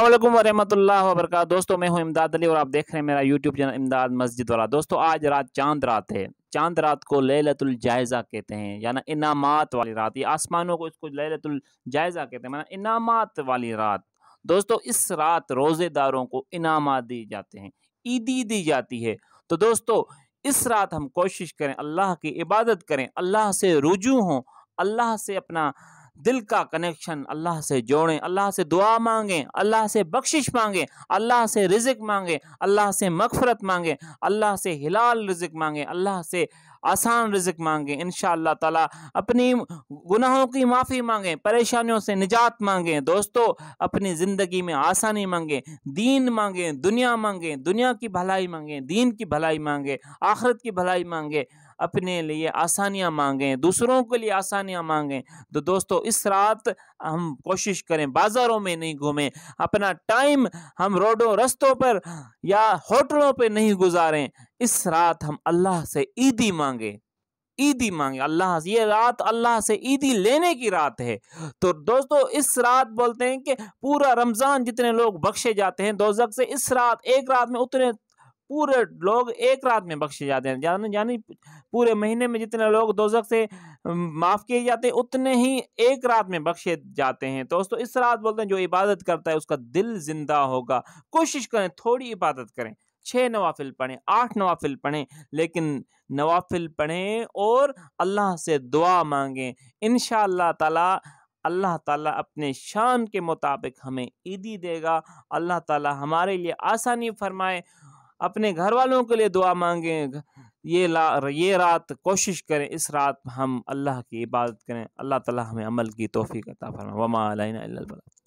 अल्लाम वरहमतुल्ला वरक दोस्तों मैं हूं इमदाद अली और आप देख रहे हैं मेरा यूट्यूब चैनल इमदाद मस्जिद वाला दोस्तों आज रात चांद रात है चांद रात को लहलतुल जायज़ा कहते हैं यानी इनामात वाली रात ये आसमानों को इसको लहलतुल जायज़ा कहते हैं माना इनामात वाली रात दोस्तों इस रात रोज़ेदारों को इनाम दिए जाते हैं ईदी दी जाती है तो दोस्तों इस रात हम कोशिश करें अल्लाह की इबादत करें अल्लाह से रुजू हों अल्लाह से अपना दिल का कनेक्शन अल्लाह से जोड़ें अल्लाह से दुआ मांगें अल्लाह से बख्शिश मांगें अल्लाह से रिजिक मांगें अल्लाह से मगफरत मांगें अल्लाह से हिलाल रिजिक मांगें अल्लाह से आसान रिजिक मांगें इन ताला अपनी गुनाहों की माफ़ी मांगें परेशानियों से निजात मांगें दोस्तों अपनी ज़िंदगी में आसानी मांगें दीन मांगें दुनिया मांगें दुनिया की भलाई मांगें दीन की भलाई मांगें आखरत की भलाई मांगें अपने लिए आसानियाँ मांगें दूसरों के लिए आसानियाँ मांगें तो दोस्तों इस रात हम कोशिश करें बाज़ारों में नहीं घूमें अपना टाइम हम रोडों रस्तों पर या होटलों पर नहीं गुजारें इस रात हम अल्लाह से ईदी मांगें ईदी मांगे अल्लाह से ये रात अल्लाह से ईदी लेने की रात है तो दोस्तों इस रात बोलते हैं कि पूरा रमज़ान जितने लोग बख्शे जाते हैं दोजक से इस रात एक रात में उतने पूरे लोग एक रात में बख्शे जाते हैं यानी यानी पूरे महीने में जितने लोग दोजक से माफ़ किए जाते हैं उतने ही एक रात में बख्शे जाते हैं तो दोस्तों इस रात बोलते हैं जो इबादत करता है उसका दिल जिंदा होगा कोशिश करें थोड़ी इबादत करें छः नवाफिल पढ़ें आठ नवाफिल पढ़ें लेकिन नवाफिल पढ़ें और अल्लाह से दुआ मांगें इन ताला अल्लाह ताला अपने शान के मुताबिक हमें ईदी देगा अल्लाह ताला हमारे लिए आसानी फरमाए अपने घर वालों के लिए दुआ मांगें ये ला ये रात कोशिश करें इस रात हम अल्लाह की इबादत करें अल्लाह ताला हमें अमल की तोफ़ी करता फरमा वमा अलैना